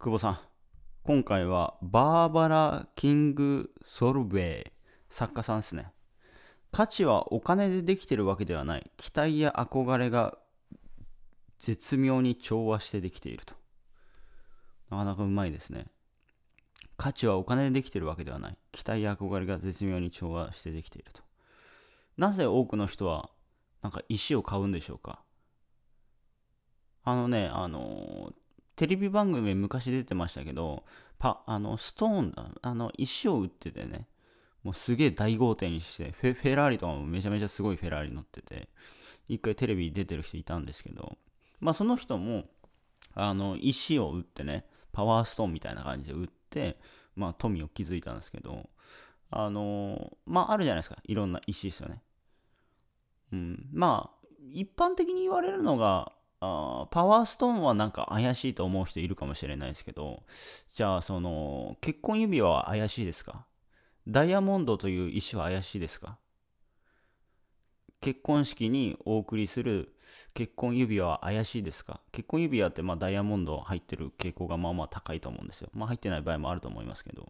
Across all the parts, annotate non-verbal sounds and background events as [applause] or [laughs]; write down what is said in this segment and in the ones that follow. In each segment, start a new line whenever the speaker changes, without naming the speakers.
久保さん今回はバーバラ・キング・ソルベイ作家さんですね価値はお金でできてるわけではない期待や憧れが絶妙に調和してできているとなかなかうまいですね価値はお金でできてるわけではない期待や憧れが絶妙に調和してできているとなぜ多くの人はなんか石を買うんでしょうかあのねあのーテレビ番組昔出てましたけど、パ、あの、ストーンだ、あの、石を打っててね、もうすげえ大豪邸にして、フェフェラーリとかもめちゃめちゃすごいフェラーリ乗ってて、一回テレビ出てる人いたんですけど、まあその人も、あの、石を打ってね、パワーストーンみたいな感じで打って、まあ富を築いたんですけど、あのまああるじゃないですか、いろんな石ですよね。うん、まあ、一般的に言われるのが、あパワーストーンはなんか怪しいと思う人いるかもしれないですけど、じゃあその結婚指輪は怪しいですかダイヤモンドという石は怪しいですか結婚式にお送りする結婚指輪は怪しいですか結婚指輪ってまあダイヤモンド入ってる傾向がまあまあ高いと思うんですよ。まあ入ってない場合もあると思いますけど。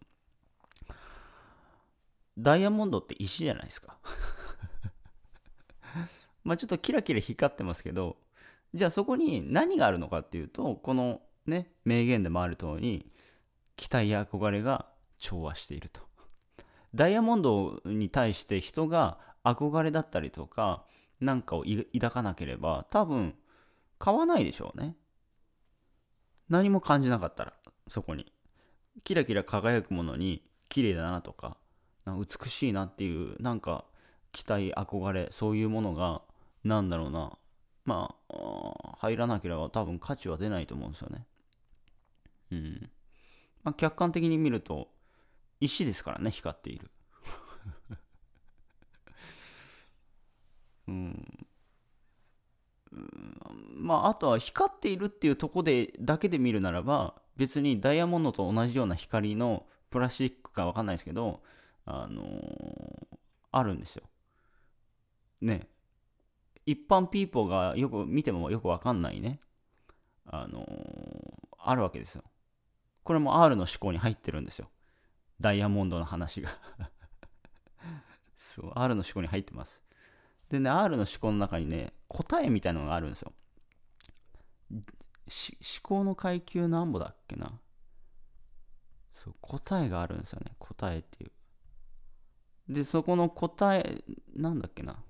ダイヤモンドって石じゃないですか [laughs] まあちょっとキラキラ光ってますけど、じゃあそこに何があるのかっていうとこのね名言でもある通り期待や憧れが調和しているとダイヤモンドに対して人が憧れだったりとかなんかを抱かなければ多分買わないでしょうね何も感じなかったらそこにキラキラ輝くものに綺麗だなとか美しいなっていうなんか期待憧れそういうものが何だろうなまあ入らなければ多分価値は出ないと思うんですよね。うん。まあ、客観的に見ると、石ですからね、光っている。[laughs] うん、うん。まあ、あとは光っているっていうとこで、だけで見るならば、別にダイヤモンドと同じような光のプラスチックかわかんないですけど、あのー、あるんですよ。ね。一般ピーポーがよく見てもよくわかんないね、あのー、あるわけですよ。これも R の思考に入ってるんですよ。ダイヤモンドの話がそう、R の思考に入ってます。でね、R の思考の中にね、答えみたいなのがあるんですよ。思考の階級なんぼだっけな。そう、答えがあるんですよね。答えっていう。で、そこの答え、なんだっけな。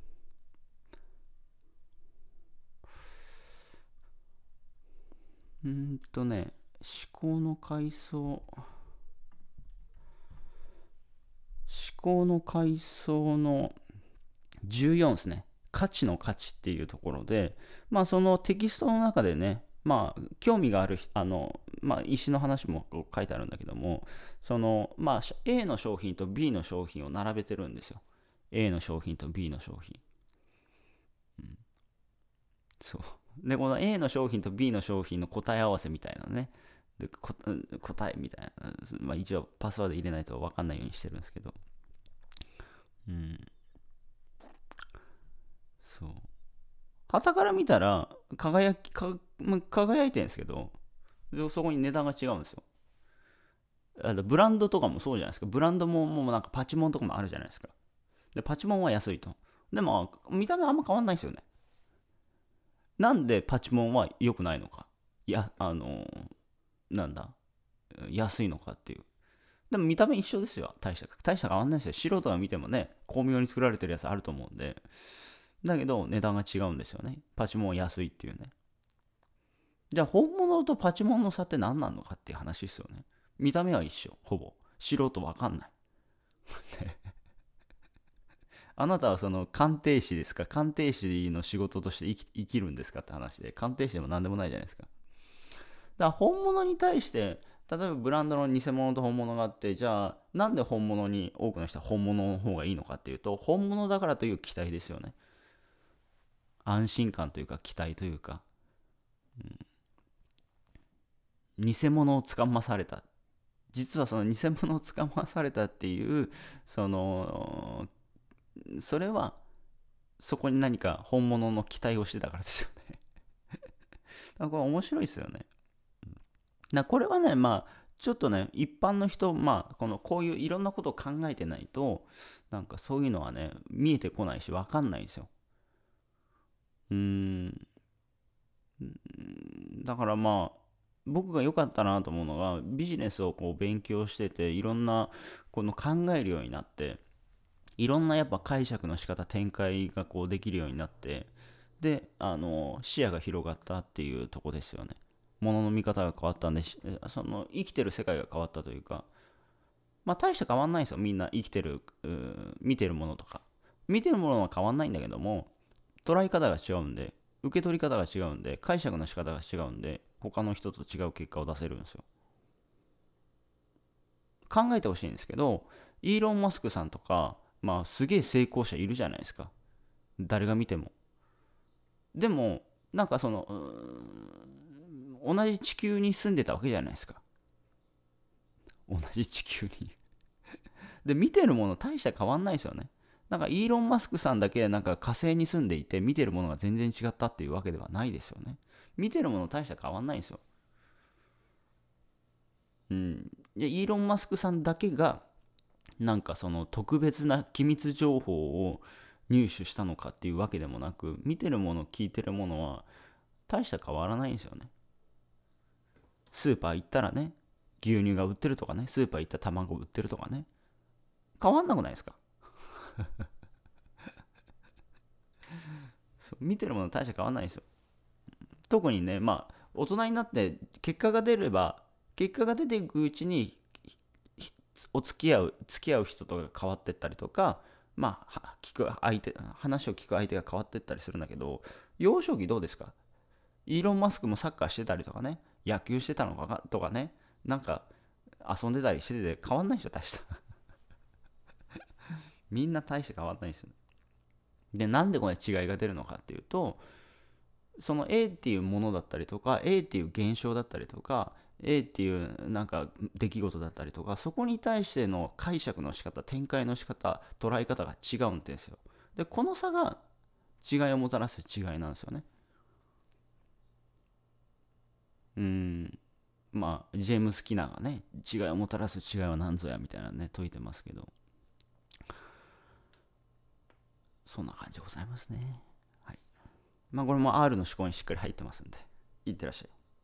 うんとね、思考の階層。思考の階層の14ですね。価値の価値っていうところで、まあそのテキストの中でね、まあ興味があるあの、まあ、石の話も書いてあるんだけども、その、まあ A の商品と B の商品を並べてるんですよ。A の商品と B の商品。うん。そう。で、この A の商品と B の商品の答え合わせみたいなね、で答えみたいな、まあ、一応パスワード入れないと分かんないようにしてるんですけど、うん。そう。旗から見たら、輝き、輝いてるんですけど、そこに値段が違うんですよ。あのブランドとかもそうじゃないですか。ブランドももうなんかパチモンとかもあるじゃないですか。で、パチモンは安いと。でも、見た目あんま変わんないですよね。なんでパチモンは良くないのかいやあのなんだ安いのかっていうでも見た目一緒ですよ大した大した変わんないですよ素人が見てもね巧妙に作られてるやつあると思うんでだけど値段が違うんですよねパチモンは安いっていうねじゃあ本物とパチモンの差って何なのかっていう話ですよね見た目は一緒ほぼ素人わかんない [laughs] あなたはその鑑定士ですか鑑定士の仕事として生き生きるんですかって話で、鑑定士でも何でもないじゃないですか。だから本物に対して、例えばブランドの偽物と本物があって、じゃあなんで本物に多くの人は本物の方がいいのかっていうと、本物だからという期待ですよね。安心感というか期待というか、うん、偽物をつかまされた実はその偽物をつかまされたっていうそのそれはそこに何か本物の期待をしてたからですよね [laughs] だから面白いですよね。だこれはね、まあ、ちょっとね、一般の人、まあ、この、こういういろんなことを考えてないと、なんかそういうのはね、見えてこないし、わかんないんですよ。うーん。だからまあ、僕が良かったなと思うのが、ビジネスをこう勉強してて、いろんな、この考えるようになって、いろんなやっぱ解釈の仕方展開がこうできるようになってであの視野が広がったっていうとこですよねものの見方が変わったんでその生きてる世界が変わったというかまあ大して変わんないんですよみんな生きてる見てるものとか見てるものは変わんないんだけども捉え方が違うんで受け取り方が違うんで解釈の仕方が違うんで他の人と違う結果を出せるんですよ考えてほしいんですけどイーロン・マスクさんとかまあすげえ成功者いるじゃないですか誰が見てもでもなんかその同じ地球に住んでたわけじゃないですか同じ地球に [laughs] で見てるもの大した変わんないですよねなんかイーロン・マスクさんだけなんか火星に住んでいて見てるものが全然違ったっていうわけではないですよね見てるもの大した変わんないんですようん、イーロン・マスクさんだけがなんかその特別な機密情報を入手したのかっていうわけでもなく見てるもの聞いてるものは大した変わらないんですよねスーパー行ったらね牛乳が売ってるとかねスーパー行ったら卵売ってるとかね変わんなくないですか [laughs] 見てるもの大した変わんないんですよ特にねまあ大人になって結果が出れば結果が出ていくうちにお付き合う付き合う人とか変わってったりとかまあ聞く相手話を聞く相手が変わってったりするんだけど幼少期どうですかイーロン・マスクもサッカーしてたりとかね野球してたのかとかねなんか遊んでたりしてて変わんないでしょ大した [laughs] みんな大して変わんないですよ、でなんでこれ違いが出るのかっていうとその A っていうものだったりとか A っていう現象だったりとか A っていうなんか出来事だったりとかそこに対しての解釈の仕方展開の仕方捉え方が違うんですよでこの差が違いをもたらす違いなんですよねうんまあジェームス・キナーがね違いをもたらす違いは何ぞやみたいなね解いてますけどそんな感じでございますねはいまあこれも R の思考にしっかり入ってますんでいってらっしゃい